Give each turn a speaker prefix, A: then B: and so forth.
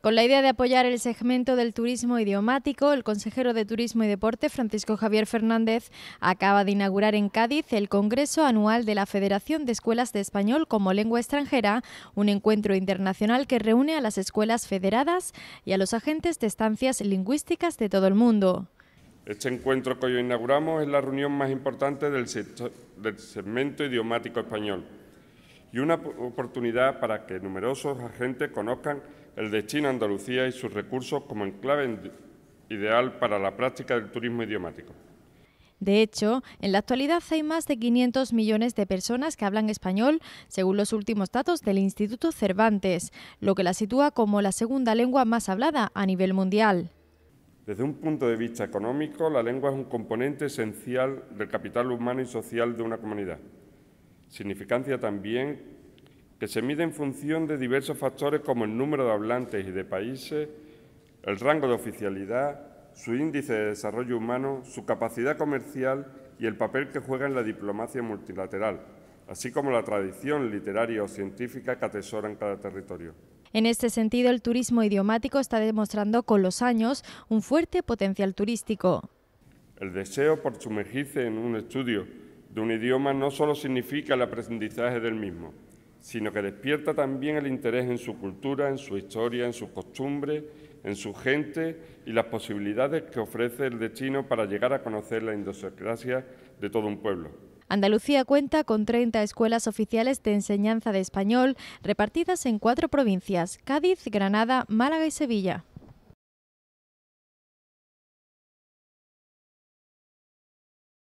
A: Con la idea de apoyar el segmento del turismo idiomático, el consejero de Turismo y Deporte, Francisco Javier Fernández, acaba de inaugurar en Cádiz el Congreso Anual de la Federación de Escuelas de Español como Lengua Extranjera, un encuentro internacional que reúne a las escuelas federadas y a los agentes de estancias lingüísticas de todo el mundo.
B: Este encuentro que hoy inauguramos es la reunión más importante del, del segmento idiomático español y una oportunidad para que numerosos agentes conozcan el destino a Andalucía y sus recursos como enclave ideal para la práctica del turismo idiomático.
A: De hecho, en la actualidad hay más de 500 millones de personas que hablan español, según los últimos datos del Instituto Cervantes, lo que la sitúa como la segunda lengua más hablada a nivel mundial.
B: Desde un punto de vista económico, la lengua es un componente esencial del capital humano y social de una comunidad. Significancia también que se mide en función de diversos factores como el número de hablantes y de países, el rango de oficialidad, su índice de desarrollo humano, su capacidad comercial y el papel que juega en la diplomacia multilateral, así como la tradición literaria o científica que atesora en cada territorio.
A: En este sentido, el turismo idiomático está demostrando con los años un fuerte potencial turístico.
B: El deseo por sumergirse en un estudio un idioma no solo significa el aprendizaje del mismo, sino que despierta también el interés en su cultura, en su historia, en sus costumbres, en su gente y las posibilidades que ofrece el destino para llegar a conocer la idiosincrasia de todo un pueblo.
A: Andalucía cuenta con 30 escuelas oficiales de enseñanza de español repartidas en cuatro provincias, Cádiz, Granada, Málaga y Sevilla.